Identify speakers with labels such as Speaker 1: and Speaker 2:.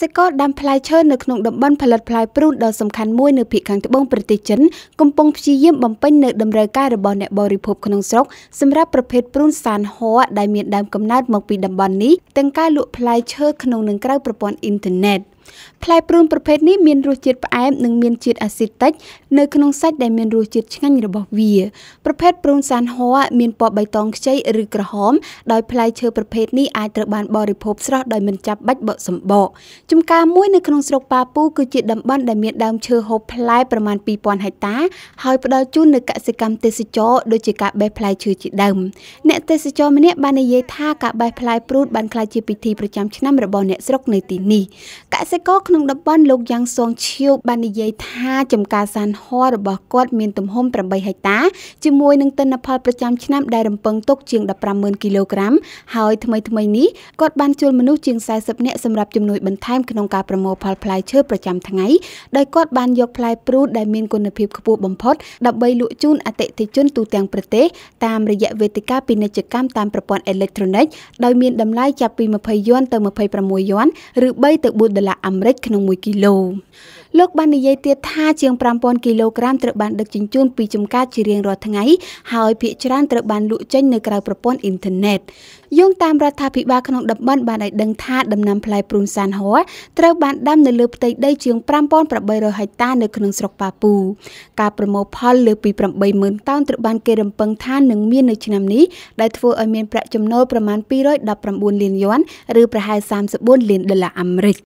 Speaker 1: សិករដាំផ្លែឈើនៅក្នុងតំបន់ផលិតផ្លែព្រូនដ៏សំខាន់មួយនៅភូមិខាងត្បូងប្រទេសចិនកំពុងព្យាយាមបំពេញនៅតម្រូវការរបស់អ្នកបរិភោគក្នុងស្រុកសម្រាប់ប្រភេទព្រូនសានហ័រដែលមានដើមកំណើតមកពីតំបន់នេះទាំងការលក់ផ្លែឈើក្នុងនិងក្រៅប្រព័ន្ធអ៊ីនធឺណិត។ផ្លែព្រូនប្រភេទនេះមានរសជាតិផ្អែមនិងមានជាតិអាស៊ីតតិច នៅក្នុងសាច់ដែលមានរសជាតិឆ្ងាញ់របស់វាប្រភេទព្រូនសានហ័រមានពណ៌បៃតងខ្ចីឬក្រហមដោយផ្លែឈើប្រភេទនេះអាចត្រូវបានបរិភោគស្រស់ដោយមិនចាំបាច់បកសម្បកចំការមួយនៅក្នុងស្រុកប៉ាពូគឺជាតំបន់ដែលមានដើមឈើហូបផ្លែប្រមាណ2000ហិកតាហើយផ្ដល់ជូននៅកសិកម្មទេសចរដូចជាការបេះផ្លែឈើជាដើមអ្នកទេសចរម្នាក់បាននិយាយថាការបេះផ្លែព្រូនបានក្លាយជាពិធីប្រចាំឆ្នាំរបស់អ្នកស្រុកនៅទីនេះកសិសិករក្នុងតំបន់លោកយ៉ាងសងឈៀវបាននិយាយថាចំការសានហររបស់គាត់មានទំហំ8ហិកតាជាមួយនឹងទិន្នផលប្រចាំឆ្នាំដែលរំពឹងទុកជាង150,000គីឡូក្រាមហើយថ្មីថ្មីនេះគាត់បានជួលមនុស្សជាង40នាក់សម្រាប់ជំនួយបន្ថែមក្នុងការប្រមូលផលផ្លែឈើប្រចាំថ្ងៃដោយគាត់បានយកផ្លែព្រូតដែលមានគុណភាពខ្ពស់បំផុតដើម្បីលក់ជូនអតិថិជនទូទាំងប្រទេសតាមរយៈវេទិកាពាណិជ្ជកម្មតាមប្រព័ន្ធអេឡិចត្រូនិកដោយមានតម្លៃចាប់ពី20យន់ទៅ26យន់ឬ3ទៅ4ដុល្លារអាមេរិកក្នុង1គីឡូលោកបាននិយាយទៀតថាជាង5000គីឡូក្រាមត្រូវបានដឹកជញ្ជូនពីចំការជារៀងរាល់ថ្ងៃហើយភាគច្រើនត្រូវបានលក់ចេញនៅក្រៅប្រព័ន្ធអ៊ីនធឺណិតយោងតាមរដ្ឋាភិបាលក្នុងតំបន់បានឲ្យដឹងថាដំណាំផ្លែព្រូនសានហ័រត្រូវបានដាំនៅលើផ្ទៃដីជាង5800ហិកតានៅក្នុងស្រុកប៉ាពូការប្រមូលផលលើពី80000តោនត្រូវបានគេរំពឹងថានឹងមាននៅឆ្នាំនេះដែលធ្វើឲ្យមានប្រាក់ចំណូលប្រមាណ219លានយួនឬប្រហែល34លានដុល្លារអាមេរិក